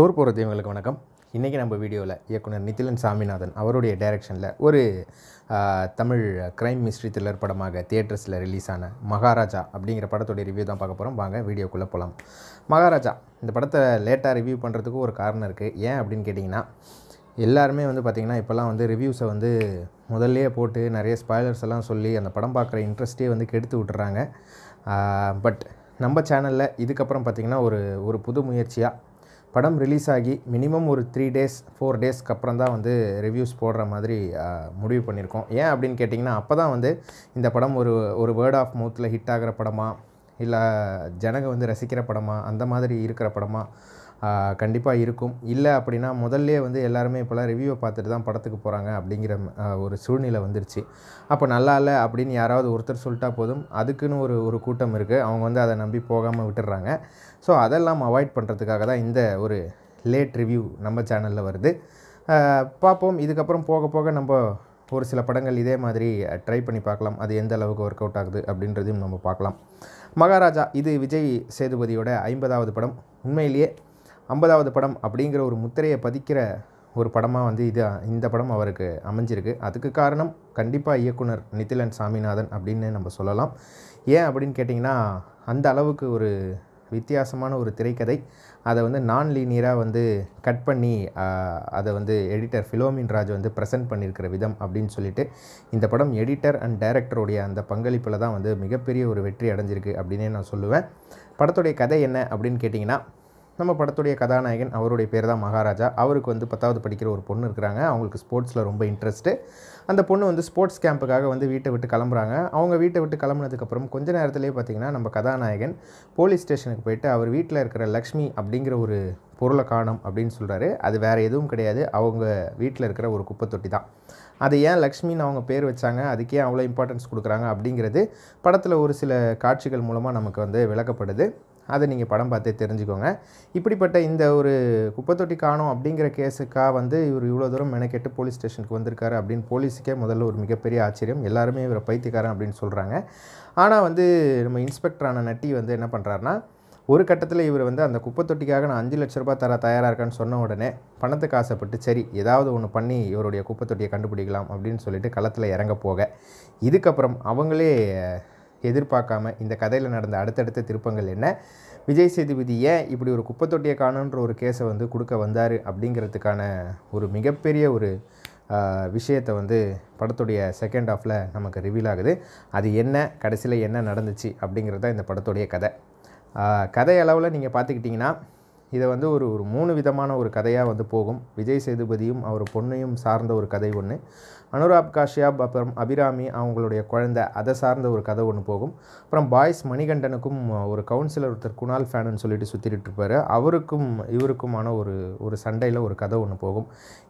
சோர் போகிற தெய்வங்களுக்கு வணக்கம் இன்றைக்கி நம்ம வீடியோவில் இயக்குனர் நிதிலன் சாமிநாதன் அவருடைய டைரக்ஷனில் ஒரு தமிழ் க்ரைம் மிஸ்ட்ரி த்ரில்லர் படமாக தியேட்டர்ஸில் ரிலீஸ் ஆன மகாராஜா அப்படிங்கிற படத்துடைய ரிவ்யூ தான் பார்க்க போகிறோம் வாங்க வீடியோக்குள்ளே போகலாம் மகாராஜா இந்த படத்தை லேட்டாக ரிவ்யூ பண்ணுறதுக்கு ஒரு காரணம் இருக்குது ஏன் அப்படின்னு கேட்டிங்கன்னா எல்லாருமே வந்து பார்த்திங்கன்னா இப்போல்லாம் வந்து ரிவ்யூஸை வந்து முதல்லையே போட்டு நிறைய ஸ்பாய்லர்ஸ் எல்லாம் சொல்லி அந்த படம் பார்க்குற இன்ட்ரெஸ்ட்டே வந்து கெடுத்து விட்டுறாங்க பட் நம்ம சேனலில் இதுக்கப்புறம் பார்த்திங்கன்னா ஒரு ஒரு புது முயற்சியாக படம் ரிலீஸ் ஆகி மினிமம் ஒரு த்ரீ டேஸ் ஃபோர் டேஸ்க்கு அப்புறம் தான் வந்து ரிவ்யூஸ் போடுற மாதிரி முடிவு பண்ணியிருக்கோம் ஏன் அப்படின்னு கேட்டிங்கன்னா அப்போ தான் வந்து இந்த படம் ஒரு ஒரு வேர்ட் ஆஃப் மவுத்தில் ஹிட் ஆகிற படமா இல்லை ஜனங்க வந்து ரசிக்கிற படமா அந்த மாதிரி இருக்கிற படமா கண்டிப்பாக இருக்கும் இல்லை அப்படின்னா முதல்லே வந்து எல்லாருமே இப்போலாம் ரிவ்யூவை பார்த்துட்டு தான் படத்துக்கு போகிறாங்க அப்படிங்கிற ஒரு சூழ்நிலை வந்துருச்சு அப்போ நல்லா இல்லை அப்படின்னு யாராவது ஒருத்தர் சொல்லிட்டா போதும் அதுக்குன்னு ஒரு ஒரு கூட்டம் இருக்குது அவங்க வந்து அதை நம்பி போகாமல் விட்டுடுறாங்க ஸோ அதெல்லாம் அவாய்ட் பண்ணுறதுக்காக தான் இந்த ஒரு லேட் ரிவ்யூ நம்ம சேனலில் வருது பார்ப்போம் இதுக்கப்புறம் போக போக நம்ம ஒரு சில படங்கள் இதே மாதிரி ட்ரை பண்ணி பார்க்கலாம் அது எந்த அளவுக்கு ஒர்க் அவுட் ஆகுது அப்படின்றதையும் நம்ம பார்க்கலாம் மகாராஜா இது விஜய் சேதுபதியோட ஐம்பதாவது படம் உண்மையிலேயே ஐம்பதாவது படம் அப்படிங்கிற ஒரு முத்திரையை பதிக்கிற ஒரு படமாக வந்து இது இந்த படம் அவருக்கு அமைஞ்சிருக்கு அதுக்கு காரணம் கண்டிப்பாக இயக்குனர் நிதிலன் சாமிநாதன் அப்படின்னு நம்ம சொல்லலாம் ஏன் அப்படின்னு கேட்டிங்கன்னா அந்த அளவுக்கு ஒரு வித்தியாசமான ஒரு திரைக்கதை அதை வந்து நான் லீனியராக வந்து கட் பண்ணி அதை வந்து எடிட்டர் ஃபிலோமின் ராஜ் வந்து ப்ரெசென்ட் பண்ணியிருக்கிற விதம் அப்படின்னு சொல்லிட்டு இந்த படம் எடிட்டர் அண்ட் டைரக்டருடைய அந்த பங்களிப்பில் தான் வந்து மிகப்பெரிய ஒரு வெற்றி அடைஞ்சிருக்கு அப்படின்னே நான் சொல்லுவேன் படத்துடைய கதை என்ன அப்படின்னு கேட்டிங்கன்னா நம்ம படத்துடைய கதாநாயகன் அவருடைய பேர் தான் மகாராஜா அவருக்கு வந்து பத்தாவது படிக்கிற ஒரு பொண்ணு இருக்கிறாங்க அவங்களுக்கு ஸ்போர்ட்ஸில் ரொம்ப இன்ட்ரெஸ்ட்டு அந்த பொண்ணு வந்து ஸ்போர்ட்ஸ் கேம்புக்காக வந்து வீட்டை விட்டு கிளம்புறாங்க அவங்க வீட்டை விட்டு கிளம்புனதுக்கப்புறம் கொஞ்ச நேரத்துலேயே பார்த்திங்கன்னா நம்ம கதாநாயகன் போலீஸ் ஸ்டேஷனுக்கு போயிட்டு அவர் வீட்டில் இருக்கிற லக்ஷ்மி அப்படிங்கிற ஒரு பொருளை காணும் அப்படின்னு சொல்கிறாரு அது வேறு எதுவும் கிடையாது அவங்க வீட்டில் இருக்கிற ஒரு குப்பை தொட்டி தான் அது ஏன் லக்ஷ்மின்னு அவங்க பேர் வச்சாங்க அதுக்கே அவ்வளோ இம்பார்ட்டன்ஸ் கொடுக்குறாங்க அப்படிங்கிறது படத்தில் ஒரு சில காட்சிகள் மூலமாக நமக்கு வந்து விளக்கப்படுது அதை நீங்கள் படம் பார்த்தே தெரிஞ்சுக்கோங்க இப்படிப்பட்ட இந்த ஒரு குப்பைத்தொட்டி காணும் அப்படிங்கிற கேஸுக்காக வந்து இவர் இவ்வளோ தூரம் மெனக்கெட்டு போலீஸ் ஸ்டேஷனுக்கு வந்திருக்காரு அப்படின்னு போலீஸுக்கே முதல்ல ஒரு மிகப்பெரிய ஆச்சரியம் எல்லாருமே இவரை பைத்தியக்காரன் அப்படின்னு சொல்கிறாங்க ஆனால் வந்து நம்ம இன்ஸ்பெக்டரான நட்டி வந்து என்ன பண்ணுறாருனா ஒரு கட்டத்தில் இவர் வந்து அந்த குப்பைத்தொட்டிக்காக நான் அஞ்சு லட்ச ரூபாய் தர தயாராக இருக்கேன்னு சொன்ன உடனே பணத்துக்கு ஆசைப்பட்டு சரி ஏதாவது ஒன்று பண்ணி இவருடைய குப்பை தொட்டியை கண்டுபிடிக்கலாம் அப்படின்னு சொல்லிட்டு களத்தில் இறங்க போக இதுக்கப்புறம் அவங்களே எதிர்பார்க்காம இந்த கதையில் நடந்த அடுத்தடுத்த திருப்பங்கள் என்ன விஜய் சேதுபதி ஏன் இப்படி ஒரு குப்பத்தொட்டியை காணுன்ற ஒரு கேஸை வந்து கொடுக்க வந்தார் அப்படிங்கிறதுக்கான ஒரு மிகப்பெரிய ஒரு விஷயத்தை வந்து படத்துடைய செகண்ட் ஆஃபில் நமக்கு ரிவீல் ஆகுது அது என்ன கடைசியில் என்ன நடந்துச்சு அப்படிங்கிறது தான் இந்த படத்துடைய கதை கதை அளவில் நீங்கள் பார்த்துக்கிட்டிங்கன்னா இதை வந்து ஒரு ஒரு மூணு விதமான ஒரு கதையாக வந்து போகும் விஜய் சேதுபதியும் அவர் பொண்ணையும் சார்ந்த ஒரு கதை ஒன்று அனுராப் காஷ்யாப் அப்புறம் அபிராமி அவங்களுடைய குழந்தை அதை சார்ந்த ஒரு கதை ஒன்று போகும் அப்புறம் பாய்ஸ் மணிகண்டனுக்கும் ஒரு கவுன்சிலர் ஒருத்தர் குணால் ஃபேனுன்னு சொல்லிட்டு சுற்றிட்டு இருப்பார் அவருக்கும் இவருக்குமான ஒரு ஒரு சண்டையில் ஒரு கதை ஒன்று போகும்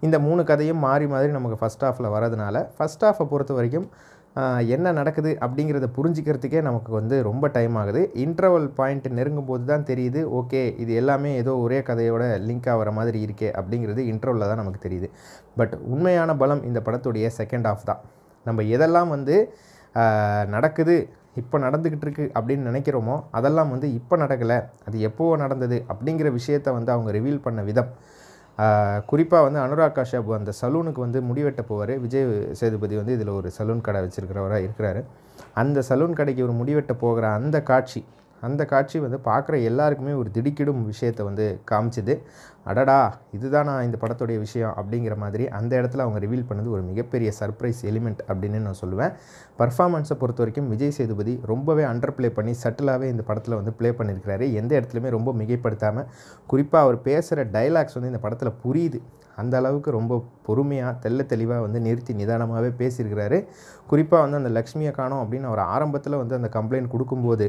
இந்த மூணு கதையும் மாறி மாறி நமக்கு ஃபஸ்ட் ஹாஃபில் வரதுனால ஃபஸ்ட் ஹாஃபை பொறுத்த வரைக்கும் என்ன நடக்குது அப்படிங்கிறத புரிஞ்சிக்கிறதுக்கே நமக்கு வந்து ரொம்ப டைம் ஆகுது இன்டர்வல் பாயிண்ட் நெருங்கும் போது தான் தெரியுது ஓகே இது எல்லாமே ஏதோ ஒரே கதையோட லிங்க் ஆகிற மாதிரி இருக்கே அப்படிங்கிறது இன்டர்வலில் தான் நமக்கு தெரியுது பட் உண்மையான பலம் இந்த படத்துடைய செகண்ட் ஆஃப் தான் நம்ம எதெல்லாம் வந்து நடக்குது இப்போ நடந்துக்கிட்டு இருக்குது அப்படின்னு நினைக்கிறோமோ அதெல்லாம் வந்து இப்போ நடக்கலை அது எப்போவோ நடந்தது அப்படிங்கிற விஷயத்தை வந்து அவங்க ரிவீல் பண்ண விதம் குறிப்பாக வந்து அனுராக் காஷ்யப் அந்த சலூனுக்கு வந்து முடிவெட்ட போவார் விஜய் சேதுபதி வந்து இதில் ஒரு சலூன் கடை வச்சுருக்கிறவராக இருக்கிறாரு அந்த சலூன் கடைக்கு ஒரு முடிவெட்ட போகிற அந்த காட்சி அந்த காட்சி வந்து பார்க்குற எல்லாருக்குமே ஒரு திடுக்கிடும் விஷயத்தை வந்து காமிச்சுது அடடா இதுதான் நான் இந்த படத்துடைய விஷயம் அப்படிங்கிற மாதிரி அந்த இடத்துல அவங்க ரிவீல் பண்ணது ஒரு மிகப்பெரிய சர்ப்ரைஸ் எலிமெண்ட் அப்படின்னு நான் சொல்லுவேன் பர்ஃபாமன்ஸை பொறுத்த வரைக்கும் விஜய் சேதுபதி ரொம்பவே அண்டர் ப்ளே பண்ணி சட்டிலாகவே இந்த படத்தில் வந்து ப்ளே பண்ணியிருக்கிறாரு எந்த இடத்துலையுமே ரொம்ப மிகைப்படுத்தாமல் குறிப்பாக அவர் பேசுகிற டைலாக்ஸ் வந்து இந்த படத்தில் புரியுது அந்த அளவுக்கு ரொம்ப பொறுமையாக தெல்ல தெளிவாக வந்து நிறுத்தி நிதானமாகவே பேசியிருக்கிறாரு குறிப்பாக வந்து அந்த லக்ஷ்மியை காணோம் அப்படின்னு அவர் ஆரம்பத்தில் வந்து அந்த கம்ப்ளைண்ட் கொடுக்கும்போது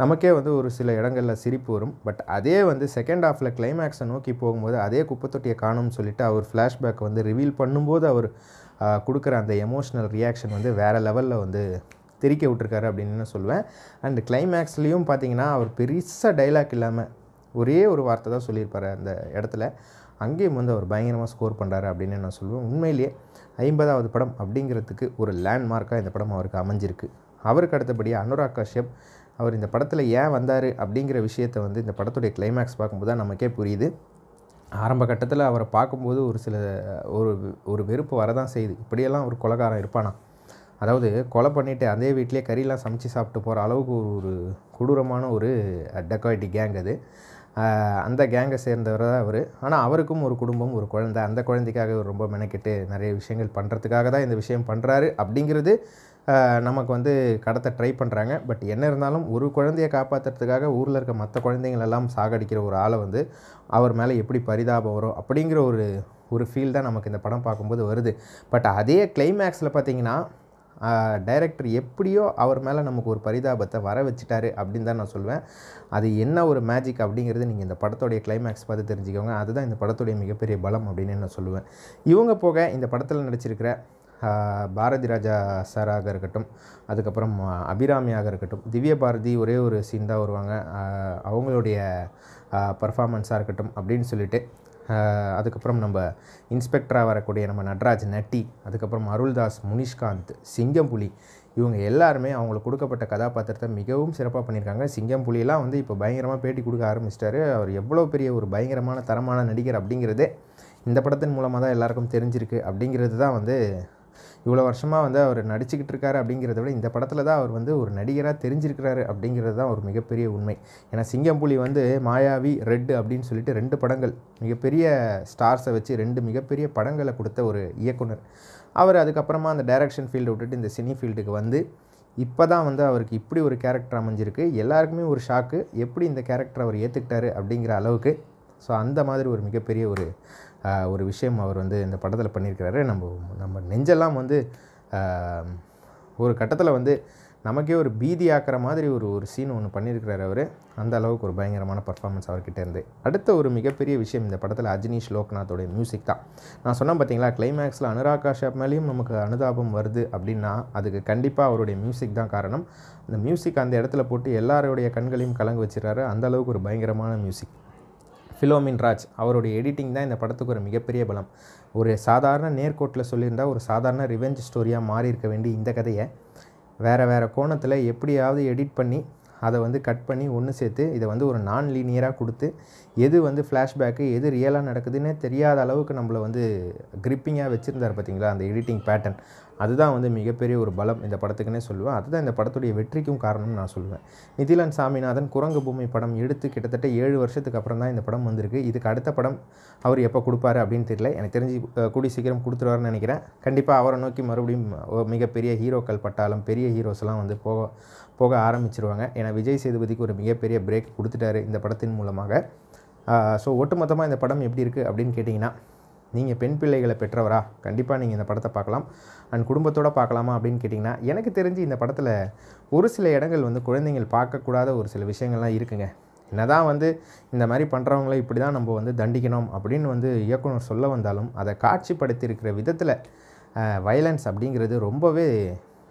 நமக்கே வந்து ஒரு சில இடங்களில் சிரிப்பு வரும் பட் அதே வந்து செகண்ட் ஹாஃபில் கிளைமேக்ஸை நோக்கி போகும் போகும்போது அதே குப்பை தொட்டியை காணும்னு சொல்லிட்டு அவர் ஃப்ளாஷ்பேக் வந்து ரிவீல் பண்ணும்போது அவர் கொடுக்குற அந்த எமோஷ்னல் ரியாக்ஷன் வந்து வேறு லெவலில் வந்து தெரிக்க விட்டுருக்காரு அப்படின்னு சொல்லுவேன் அண்ட் கிளைமேக்ஸ்லேயும் பார்த்தீங்கன்னா அவர் பெருசாக டைலாக் இல்லாமல் ஒரே ஒரு வார்த்தை தான் சொல்லியிருப்பார் அந்த இடத்துல அங்கேயும் வந்து அவர் பயங்கரமாக ஸ்கோர் பண்ணுறாரு அப்படின்னு நான் சொல்லுவேன் உண்மையிலேயே ஐம்பதாவது படம் அப்படிங்கிறதுக்கு ஒரு லேண்ட்மார்க்காக இந்த படம் அவருக்கு அமைஞ்சிருக்கு அவருக்கு அடுத்தபடியாக அனுராக் கஷ்யப் அவர் இந்த படத்தில் ஏன் வந்தார் அப்படிங்கிற விஷயத்தை வந்து இந்த படத்துடைய கிளைமேக்ஸ் பார்க்கும்போது தான் நமக்கே புரியுது ஆரம்ப கட்டத்தில் அவரை பார்க்கும்போது ஒரு சில ஒரு ஒரு வெறுப்பு வரதான் செய்யுது இப்படியெல்லாம் ஒரு கொலகாரம் இருப்பானா அதாவது கொலை பண்ணிவிட்டு அதே வீட்டிலே கறியெலாம் சமைச்சு சாப்பிட்டு போகிற அளவுக்கு ஒரு ஒரு கொடூரமான ஒரு டெக்காய்டி கேங் அது அந்த கேங்கை சேர்ந்தவர் தான் அவர் ஆனால் அவருக்கும் ஒரு குடும்பம் ஒரு குழந்தை அந்த குழந்தைக்காக ரொம்ப மெனக்கெட்டு நிறைய விஷயங்கள் பண்ணுறதுக்காக தான் இந்த விஷயம் பண்ணுறாரு அப்படிங்கிறது நமக்கு வந்து கடத்த ட்ரை பண்ணுறாங்க பட் என்ன இருந்தாலும் ஒரு குழந்தையை காப்பாற்றுறதுக்காக ஊரில் இருக்க மற்ற குழந்தைங்களெல்லாம் சாகடிக்கிற ஒரு ஆளை வந்து அவர் மேலே எப்படி பரிதாபம் வரும் அப்படிங்கிற ஒரு ஒரு ஃபீல் தான் நமக்கு இந்த படம் பார்க்கும்போது வருது பட் அதே கிளைமேக்ஸில் பார்த்தீங்கன்னா டைரக்டர் எப்படியோ அவர் மேலே நமக்கு ஒரு பரிதாபத்தை வர வச்சுட்டாரு அப்படின்னு தான் நான் சொல்லுவேன் அது என்ன ஒரு மேஜிக் அப்படிங்கிறது நீங்கள் இந்த படத்தோடைய கிளைமேக்ஸ் பார்த்து தெரிஞ்சுக்கோங்க அதுதான் இந்த படத்துடைய மிகப்பெரிய பலம் அப்படின்னு நான் சொல்லுவேன் இவங்க போக இந்த படத்தில் நடிச்சிருக்கிற பாரதி ராஜா சாராக இருக்கட்டும் அதுக்கப்புறம் அபிராமியாக இருக்கட்டும் திவ்ய பாரதி ஒரே ஒரு சீன் தான் வருவாங்க அவங்களுடைய பர்ஃபாமன்ஸாக இருக்கட்டும் அப்படின்னு சொல்லிட்டு அதுக்கப்புறம் நம்ம இன்ஸ்பெக்டராக வரக்கூடிய நம்ம நட்ராஜ் நட்டி அதுக்கப்புறம் அருள்தாஸ் முனிஷ்காந்த் சிங்கம்புலி இவங்க எல்லாருமே அவங்களுக்கு கொடுக்கப்பட்ட கதாபாத்திரத்தை மிகவும் சிறப்பாக பண்ணியிருக்காங்க சிங்கம் புலியெல்லாம் வந்து இப்போ பயங்கரமாக பேட்டி கொடுக்க ஆரம்பிச்சிட்டாரு அவர் எவ்வளோ பெரிய ஒரு பயங்கரமான தரமான நடிகர் அப்படிங்கிறதே இந்த படத்தின் மூலமாக தான் எல்லாருக்கும் தெரிஞ்சிருக்கு அப்படிங்கிறது தான் வந்து இவ்வளோ வருஷமாக வந்து அவர் நடிச்சுக்கிட்டு இருக்காரு அப்படிங்கிறத விட இந்த படத்தில் தான் அவர் வந்து ஒரு நடிகராக தெரிஞ்சிருக்கிறாரு அப்படிங்கிறது தான் ஒரு மிகப்பெரிய உண்மை ஏன்னா சிங்கம்புலி வந்து மாயாவி ரெட் அப்படின்னு சொல்லிட்டு ரெண்டு படங்கள் மிகப்பெரிய ஸ்டார்ஸை வச்சு ரெண்டு மிகப்பெரிய படங்களை கொடுத்த ஒரு இயக்குனர் அவர் அதுக்கப்புறமா அந்த டைரக்ஷன் ஃபீல்டை விட்டுட்டு இந்த சினி ஃபீல்டுக்கு வந்து இப்போ தான் வந்து அவருக்கு இப்படி ஒரு கேரக்டர் அமைஞ்சிருக்கு எல்லாருக்குமே ஒரு ஷாக்கு எப்படி இந்த கேரக்டர் அவர் ஏற்றுக்கிட்டாரு அப்படிங்கிற அளவுக்கு ஸோ அந்த மாதிரி ஒரு மிகப்பெரிய ஒரு ஒரு விஷயம் அவர் வந்து இந்த படத்தில் பண்ணியிருக்கிறாரு நம்ம நம்ம நெஞ்செல்லாம் வந்து ஒரு கட்டத்தில் வந்து நமக்கே ஒரு பீதி ஆக்கிற மாதிரி ஒரு ஒரு சீன் ஒன்று பண்ணியிருக்கிறார் அவர் அந்த அளவுக்கு ஒரு பயங்கரமான பர்ஃபார்மன்ஸ் அவர்கிட்ட இருந்து அடுத்த ஒரு மிகப்பெரிய விஷயம் இந்த படத்தில் அஜினிஷ் லோக்நாத்தோடைய மியூசிக் தான் நான் சொன்னேன் பார்த்தீங்களா கிளைமேக்ஸில் அனுராக் காஷ்யப் மேலேயும் நமக்கு அனுதாபம் வருது அப்படின்னா அதுக்கு கண்டிப்பாக அவருடைய மியூசிக் தான் காரணம் அந்த மியூசிக் அந்த இடத்துல போட்டு எல்லாருடைய கண்களையும் கலங்க வச்சிடறாரு அந்த அளவுக்கு ஒரு பயங்கரமான மியூசிக் ஃபிலோமின் ராஜ் அவருடைய எடிட்டிங் தான் இந்த படத்துக்கு ஒரு மிகப்பெரிய பலம் ஒரு சாதாரண நேர்கோட்டில் சொல்லியிருந்தால் ஒரு சாதாரண ரிவெஞ்ச் ஸ்டோரியாக மாறி இருக்க வேண்டிய இந்த கதையை வேறு வேறு கோணத்தில் எப்படியாவது எடிட் பண்ணி அதை வந்து கட் பண்ணி ஒன்று சேர்த்து இதை வந்து ஒரு நான் லீனியராக கொடுத்து எது வந்து ஃப்ளாஷ்பேக்கு எது ரியலாக நடக்குதுன்னே தெரியாத அளவுக்கு நம்மளை வந்து க்ரிப்பிங்காக வச்சுருந்தார் பார்த்தீங்களா அந்த எடிட்டிங் பேட்டர்ன் அதுதான் வந்து மிகப்பெரிய ஒரு பலம் இந்த படத்துக்குன்னே சொல்லுவேன் அதுதான் இந்த படத்துடைய வெற்றிக்கும் காரணம்னு நான் சொல்லுவேன் நிதிலன் சாமிநாதன் குரங்கு பூமி படம் எடுத்து கிட்டத்தட்ட ஏழு வருஷத்துக்கு அப்புறம் தான் இந்த படம் வந்திருக்கு இதுக்கு அடுத்த படம் அவர் எப்போ கொடுப்பாரு அப்படின்னு தெரியல எனக்கு தெரிஞ்சு கூடி சீக்கிரம் கொடுத்துருவாருன்னு நினைக்கிறேன் கண்டிப்பாக அவரை நோக்கி மறுபடியும் மிகப்பெரிய ஹீரோக்கள் பட்டாலும் பெரிய ஹீரோஸ்லாம் வந்து போக போக ஆரம்பிச்சிருவாங்க ஏன்னா விஜய் சேதுபதிக்கு ஒரு மிகப்பெரிய பிரேக் கொடுத்துட்டாரு இந்த படத்தின் மூலமாக ஸோ ஒட்டுமொத்தமாக இந்த படம் எப்படி இருக்குது அப்படின்னு கேட்டிங்கன்னா நீங்கள் பெண் பிள்ளைகளை பெற்றவரா கண்டிப்பாக நீங்கள் இந்த படத்தை பார்க்கலாம் அண்ட் குடும்பத்தோடு பார்க்கலாமா அப்படின்னு கேட்டிங்கன்னா எனக்கு தெரிஞ்சு இந்த படத்தில் ஒரு சில இடங்கள் வந்து குழந்தைங்கள் பார்க்கக்கூடாத ஒரு சில விஷயங்கள்லாம் இருக்குங்க என்ன தான் வந்து இந்த மாதிரி பண்ணுறவங்கள இப்படி தான் நம்ம வந்து தண்டிக்கணும் அப்படின்னு வந்து இயக்குனர் சொல்ல வந்தாலும் அதை காட்சிப்படுத்தியிருக்கிற விதத்தில் வயலன்ஸ் அப்படிங்கிறது ரொம்பவே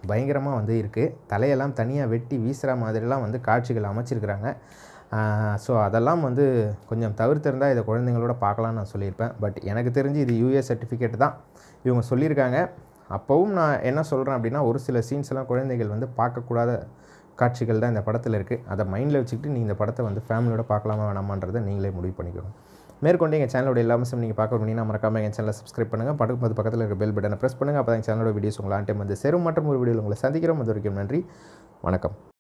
பயங்கரமாக வந்து இருக்குது தலையெல்லாம் தனியாக வெட்டி வீசுகிற மாதிரிலாம் வந்து காட்சிகள் அமைச்சிருக்கிறாங்க ஸோ அதெல்லாம் வந்து கொஞ்சம் தவிர்த்திருந்தால் இதை குழந்தைங்களோட பார்க்கலாம்னு நான் சொல்லியிருப்பேன் பட் எனக்கு தெரிஞ்சு இது யூஏ சர்டிஃபிகேட் தான் இவங்க சொல்லியிருக்காங்க அப்போவும் நான் என்ன சொல்கிறேன் அப்படின்னா ஒரு சில சீன்ஸ் எல்லாம் குழந்தைகள் வந்து பார்க்கக்கூடாத காட்சிகள் தான் இந்த படத்தில் இருக்குது அதை மைண்டில் வச்சுக்கிட்டு நீங்கள் இந்த படத்தை வந்து ஃபேமிலியோட பார்க்கலாமா வேணாமான்றதை நீங்களே முடிவு பண்ணிக்கணும் மேற்கொண்டு எங்கள் சேனலோட எல்லா அம்சம் நீங்கள் பார்க்க விரும்புனீங்கன்னா மறக்காமல் எங்கள் சேனலை சப்ஸ்கிரைப் பண்ணுங்கள் போது பக்கத்தில் இருக்க பெல் பட்டனை ப்ரெஸ் பண்ணுங்கள் அப்போ தான் எங்கள் சேனலோட வீடியோஸ் உங்களை ஆன் வந்து சேரும் மற்றும் ஒரு வீடியோவில் உங்களை சந்திக்கிறோம் அது வரைக்கும் நன்றி வணக்கம்